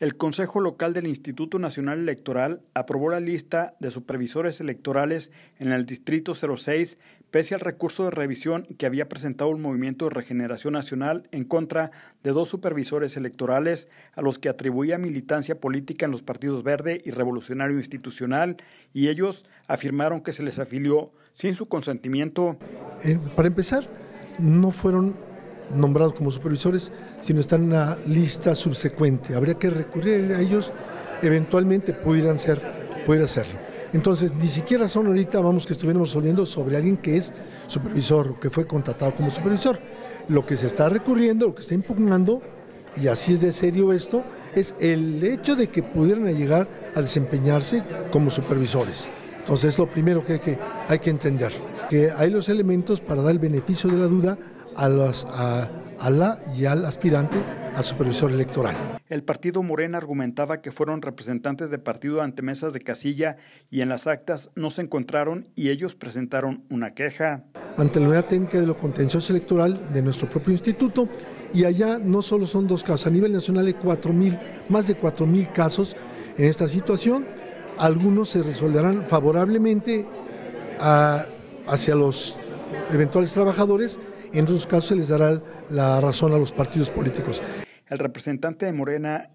El Consejo Local del Instituto Nacional Electoral aprobó la lista de supervisores electorales en el Distrito 06, pese al recurso de revisión que había presentado el Movimiento de Regeneración Nacional en contra de dos supervisores electorales a los que atribuía militancia política en los partidos Verde y Revolucionario Institucional, y ellos afirmaron que se les afilió sin su consentimiento. Eh, para empezar, no fueron nombrados como supervisores, sino están en una lista subsecuente. Habría que recurrir a ellos, eventualmente pudieran ser, pudiera hacerlo. Entonces, ni siquiera son ahorita, vamos, que estuviéramos oliendo sobre alguien que es supervisor o que fue contratado como supervisor. Lo que se está recurriendo, lo que está impugnando, y así es de serio esto, es el hecho de que pudieran llegar a desempeñarse como supervisores. Entonces, es lo primero que hay que, hay que entender, que hay los elementos para dar el beneficio de la duda a, los, a, la y al aspirante a supervisor electoral. El partido Morena argumentaba que fueron representantes de partido ante mesas de casilla y en las actas no se encontraron y ellos presentaron una queja. Ante la unidad técnica de lo contencioso electoral de nuestro propio instituto, y allá no solo son dos casos, a nivel nacional hay 4.000, más de 4.000 mil casos en esta situación, algunos se resolverán favorablemente ah, hacia los eventuales trabajadores en esos casos se les dará la razón a los partidos políticos. El representante de Morena,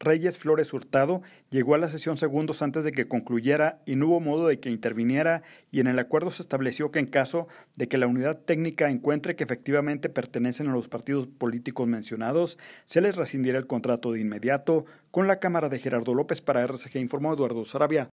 Reyes Flores Hurtado, llegó a la sesión segundos antes de que concluyera y no hubo modo de que interviniera y en el acuerdo se estableció que en caso de que la unidad técnica encuentre que efectivamente pertenecen a los partidos políticos mencionados, se les rescindirá el contrato de inmediato con la Cámara de Gerardo López para RCG, informó Eduardo Sarabia.